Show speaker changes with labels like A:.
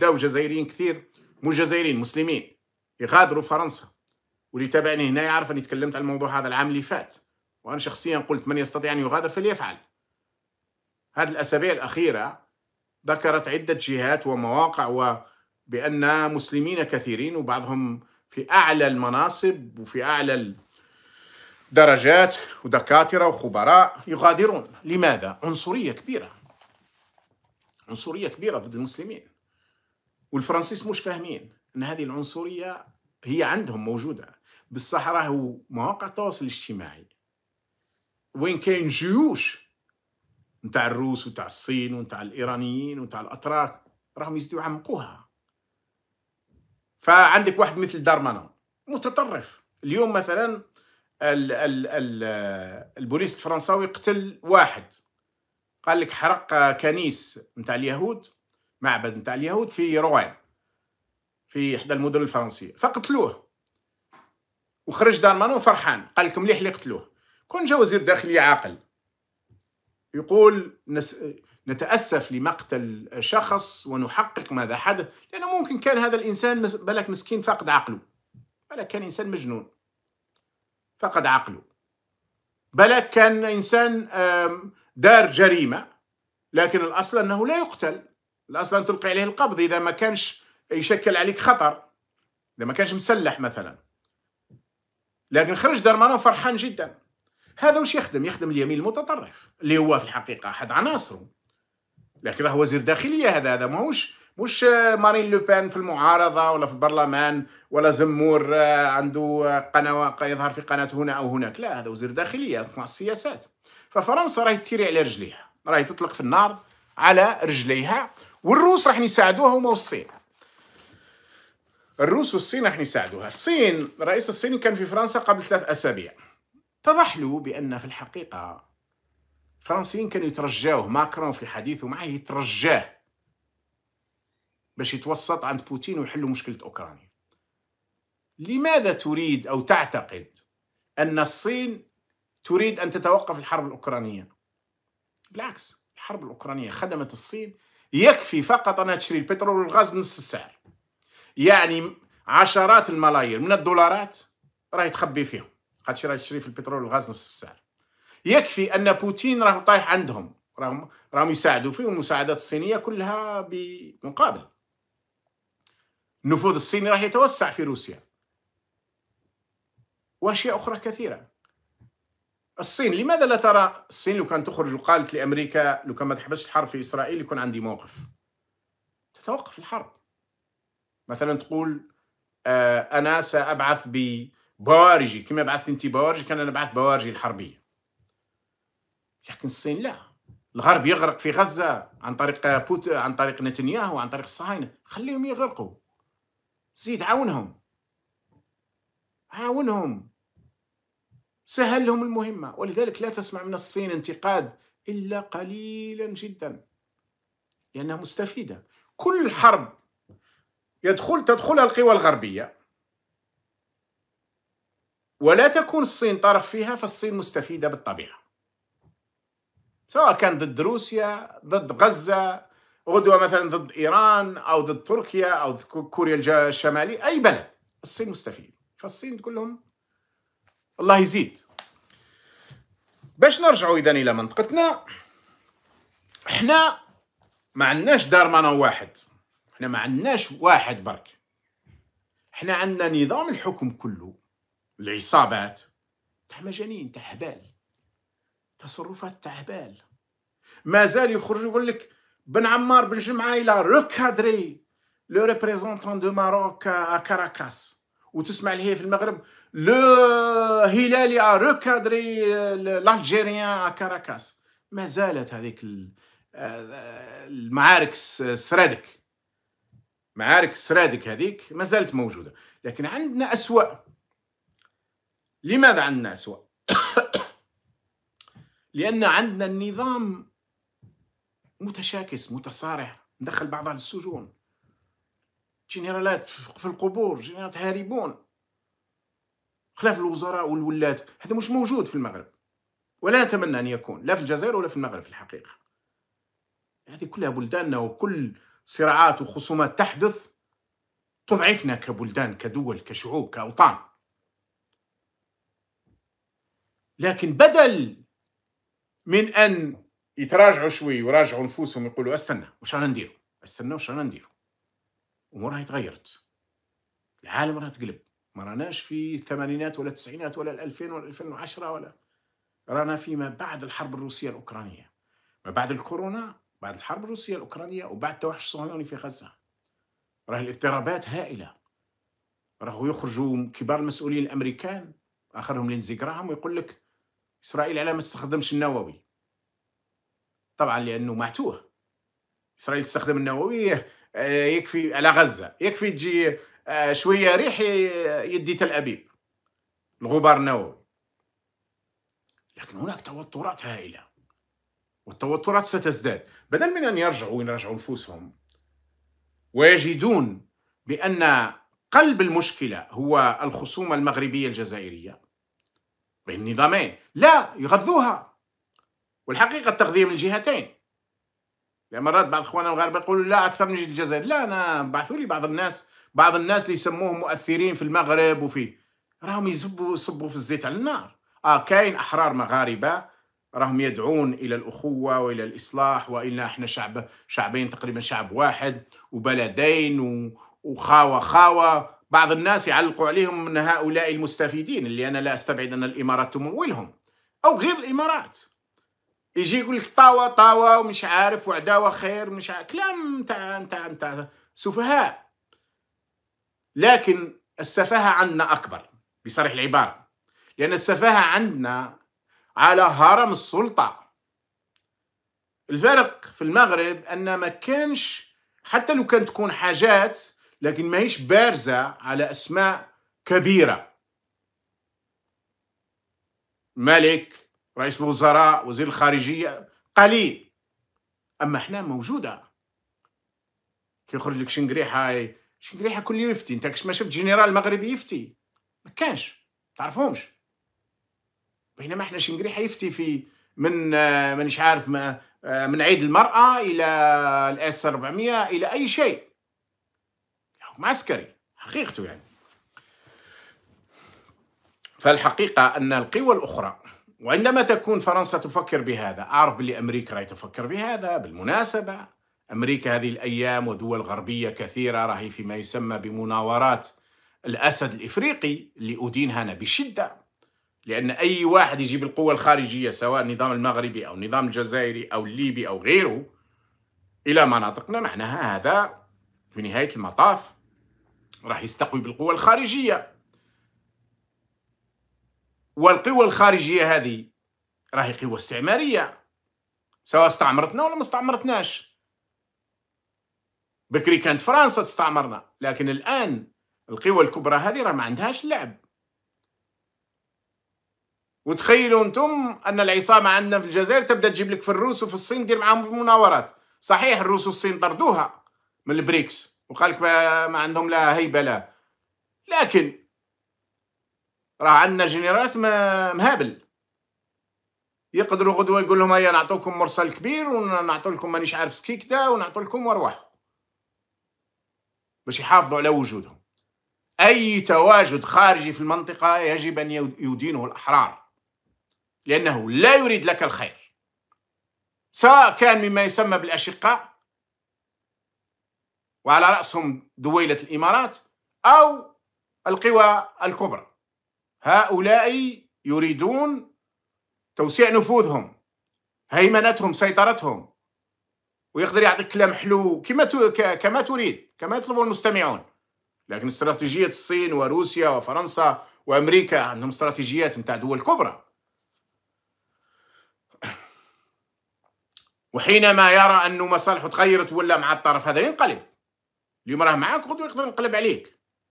A: بداو جزائريين كثير مو جزائريين مسلمين يغادروا فرنسا واللي تابعني هنا يعرف اني تكلمت على الموضوع هذا العام اللي فات وانا شخصيا قلت من يستطيع ان يغادر فليفعل هذه الاسابيع الاخيره ذكرت عده جهات ومواقع وبان مسلمين كثيرين وبعضهم في اعلى المناصب وفي اعلى درجات ودكاتره وخبراء يغادرون لماذا عنصريه كبيره عنصريه كبيره ضد المسلمين والفرنسيس مش فاهمين ان هذه العنصريه هي عندهم موجوده بصح راهو مواقع التواصل الاجتماعي وين كاين جيوش نتاع الروس وتاع الصين ونتاع الايرانيين ونتاع الاتراك راهم يزيدوا يعمقوها فعندك واحد مثل دارمانون متطرف اليوم مثلا ال ال ال البوليس الفرنساوي قتل واحد قال لك حرق كنيس نتاع اليهود معبد نتاع اليهود في روان في احدى المدن الفرنسيه فقتلوه وخرج دارمانو فرحان قال لكم مليح اللي قتلوه كون جا وزير داخليه عاقل يقول نس... نتاسف لمقتل شخص ونحقق ماذا حدث لانه ممكن كان هذا الانسان بالك مسكين فاقد عقله بالك كان انسان مجنون فقد عقله بالك كان انسان دار جريمه لكن الاصل انه لا يقتل الاصل ان تلقي عليه القبض اذا ما كانش يشكل عليك خطر اذا ما كانش مسلح مثلا لكن خرج درمانو فرحان جدا هذا وش يخدم يخدم اليمين المتطرف اللي هو في الحقيقه احد عناصره لكن راه وزير داخليه هذا هذا ماهوش مش مارين لوبان في المعارضة ولا في البرلمان ولا زمور آه، عنده آه، قناة يظهر في قناة هنا أو هناك لا هذا وزير داخلية مع السياسات ففرنسا راهي تيري على رجليها راهي تطلق في النار على رجليها والروس راح يساعدوها هم والصين الروس والصين راح يساعدوها الصين الرئيس الصيني كان في فرنسا قبل ثلاث أسابيع اتضح له بأن في الحقيقة الفرنسيين كانوا يترجاوه ماكرون في حديثه معه يترجاه باش يتوسط عند بوتين ويحلوا مشكلة أوكرانيا لماذا تريد أو تعتقد أن الصين تريد أن تتوقف الحرب الأوكرانية بالعكس الحرب الأوكرانية خدمت الصين يكفي فقط أن تشري البترول والغاز بنص السعر يعني عشرات الملايير من الدولارات راهي تخبي فيهم خاطر راهي تشري في البترول والغاز نص السعر يكفي أن بوتين راه طايح عندهم راهم راهم يساعدوا فيه والمساعدات الصينية كلها بمقابل النفوذ الصيني راه يتوسع في روسيا واشياء اخرى كثيره الصين لماذا لا ترى الصين لو كانت تخرج وقالت لامريكا لو كان ما تحبسش الحرب في اسرائيل يكون عندي موقف تتوقف الحرب مثلا تقول آه، انا سابعث ببوارجي كما بعثت انت بوارجي كان انا بعث بوارجي الحربيه لكن الصين لا الغرب يغرق في غزه عن طريق بوت عن طريق نتنياهو عن طريق الصهاينه خليهم يغرقوا زيد عاونهم عاونهم سهل لهم المهمة ولذلك لا تسمع من الصين انتقاد إلا قليلا جدا لأنها مستفيدة كل حرب يدخل تدخلها القوى الغربية ولا تكون الصين طرف فيها فالصين مستفيدة بالطبيعة سواء كان ضد روسيا ضد غزة غدوة مثلا ضد إيران أو ضد تركيا أو ضد كوريا الشمالية أي بلد الصين مستفيد فالصين تقول لهم الله يزيد باش نرجعوا اذا الى منطقتنا حنا ما عندناش مانا واحد حنا ما عندناش واحد برك حنا عندنا نظام الحكم كله العصابات تاع مجانين تاع هبال تصرفات تاع هبال مازال يخرج يقول لك بن عمار بن جمعه الى ركادري لو ريبريزونتون دو ماروك ا كاراكاس وتسمع ليه في المغرب لو هلالي ا ركادري الالجيريان ا كاراكاس ما زالت هذيك المعارك السرادك معارك السرادك هذيك ما زالت موجوده لكن عندنا اسوا لماذا عندنا اسوا لان عندنا النظام متشاكس متصارع ندخل بعضها للسجون جنرالات في القبور جنرالات هاربون خلاف الوزراء والولاد هذا مش موجود في المغرب ولا نتمنى أن يكون لا في الجزائر ولا في المغرب في الحقيقة هذه كلها بلداننا وكل صراعات وخصومات تحدث تضعفنا كبلدان كدول كشعوب كأوطان لكن بدل من أن يتراجعوا شوي ويراجعوا نفوسهم يقولوا استنى وش رانا نديروا استنى وش رانا نديروا امورها تغيرت العالم راه تقلب ما راناش في الثمانينات ولا التسعينات ولا الألفين ولا وعشرة ولا رانا فيما بعد الحرب الروسية الأوكرانية ما بعد الكورونا بعد الحرب الروسية الأوكرانية وبعد التوحش الصهيوني في غزة راه الاضطرابات هائلة راهو يخرجوا كبار المسؤولين الأمريكان آخرهم لينزي جراهام ويقول لك إسرائيل على ما استخدمش النووي طبعا لأنه معتوه إسرائيل تستخدم النووي آه، يكفي على غزة يكفي تجي آه، شويه ريح يدي تل ابيب الغبار النووي لكن هناك توترات هائله والتوترات ستزداد بدل من ان يرجعوا ويراجعوا نفوسهم ويجدون بان قلب المشكله هو الخصومه المغربيه الجزائريه بين النظامين لا يغذوها والحقيقه التغذيه من الجهتين مرات بعض اخواننا المغاربه يقولوا لا اكثر من الجزائر لا انا بعثوا لي بعض الناس بعض الناس اللي يسموهم مؤثرين في المغرب وفي راهم يزبوا يصبوا في الزيت على النار اه كاين احرار مغاربه راهم يدعون الى الاخوه والى الاصلاح والى احنا شعب شعبين تقريبا شعب واحد وبلدين و... وخاوه خاوه بعض الناس يعلقوا عليهم من هؤلاء المستفيدين اللي انا لا استبعد ان الامارات تمولهم او غير الامارات يجي يقول لك طاوه طاوه ومش عارف وعداوه خير مش عارف كلام نتاع نتاع نتاع سفهاء لكن السفاهة عندنا أكبر بصريح العبارة لأن السفاهة عندنا على هرم السلطة الفرق في المغرب أن ما كانش حتى لو كانت تكون حاجات لكن ماهيش بارزة على أسماء كبيرة ملك رئيس الوزراء وزير الخارجية قليل أما احنا موجودة كي يخرج لك شنقريحة شكون ريحه كل يوم يفتي انت كش ما شفت جنرال مغربي يفتي ما كانش تعرفهمش بينما احنا شنقريحه يفتي في من آه، مانيش عارف ما آه، من عيد المراه الى الاس 400 الى اي شيء حكم عسكري حقيقته يعني فالحقيقه ان القوى الاخرى وعندما تكون فرنسا تفكر بهذا اعرف بلي امريكا راهي تفكر بهذا بالمناسبه أمريكا هذه الأيام ودول غربية كثيرة راهي فيما يسمى بمناورات الأسد الإفريقي اللي أدينها انا بشدة لأن أي واحد يجيب القوة الخارجية سواء النظام المغربي أو النظام الجزائري أو الليبي أو غيره إلى مناطقنا معناها هذا في نهاية المطاف راح يستقوي بالقوة الخارجية والقوى الخارجية هذه راهي قوى استعمارية سواء استعمرتنا ولا ما استعمرتناش بكري كانت فرنسا تستعمرنا لكن الان القوى الكبرى هذه راه ما عندهاش لعب وتخيلوا انتم ان العصابه عندنا في الجزائر تبدا تجيب لك في الروس وفي الصين دير معاهم في مناورات صحيح الروس والصين طردوها من البريكس وقالك ما, ما عندهم لا هيبه لا لكن راه عندنا جنرالات مهابل يقدروا غدوه يقول لهم هيا نعطوكم مرسل كبير ونعطوا لكم مانيش عارف سكيكدا ونعطوا لكم وارواحوا باش يحافظوا على وجودهم أي تواجد خارجي في المنطقة يجب أن يدينه الأحرار لأنه لا يريد لك الخير سواء كان مما يسمى بالأشقاء وعلى رأسهم دويلة الإمارات أو القوى الكبرى هؤلاء يريدون توسيع نفوذهم هيمنتهم سيطرتهم ويقدر يعطيك كلام حلو كما كما تريد كما يطلب المستمعون لكن استراتيجيه الصين وروسيا وفرنسا وامريكا عندهم استراتيجيات نتاع دول كبرى وحينما يرى انه مصالحه تغيرت ولا مع الطرف هذا ينقلب اليوم راه معاك غدوه يقدر ينقلب عليك